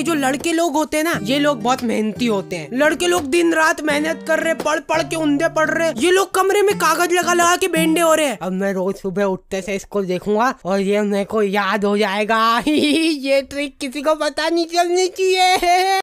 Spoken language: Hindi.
के जो लड़के लोग होते हैं ना ये लोग बहुत मेहनती होते हैं लड़के लोग दिन रात मेहनत कर रहे पढ़ पढ़ के उंधे पढ़ रहे ये लोग कमरे में कागज लगा लगा के बेंडे हो रहे हैं अब मैं रोज सुबह उठते से इसको देखूंगा और ये मेरे को याद हो जाएगा ये ट्रिक किसी को पता नहीं चलनी चाहिए